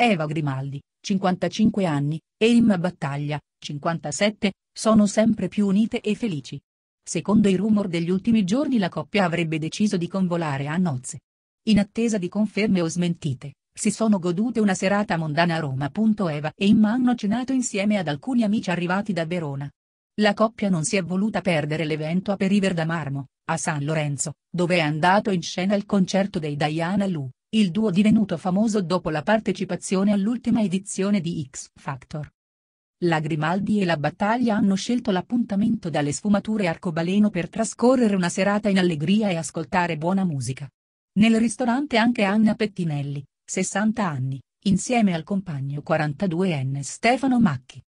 Eva Grimaldi, 55 anni, e Imma Battaglia, 57, sono sempre più unite e felici. Secondo i rumor degli ultimi giorni la coppia avrebbe deciso di convolare a nozze. In attesa di conferme o smentite, si sono godute una serata mondana a Roma. Eva e Imma hanno cenato insieme ad alcuni amici arrivati da Verona. La coppia non si è voluta perdere l'evento a Periver da Marmo, a San Lorenzo, dove è andato in scena il concerto dei Diana Lu il duo divenuto famoso dopo la partecipazione all'ultima edizione di X Factor. La Grimaldi e la Battaglia hanno scelto l'appuntamento dalle sfumature arcobaleno per trascorrere una serata in allegria e ascoltare buona musica. Nel ristorante anche Anna Pettinelli, 60 anni, insieme al compagno 42enne Stefano Macchi.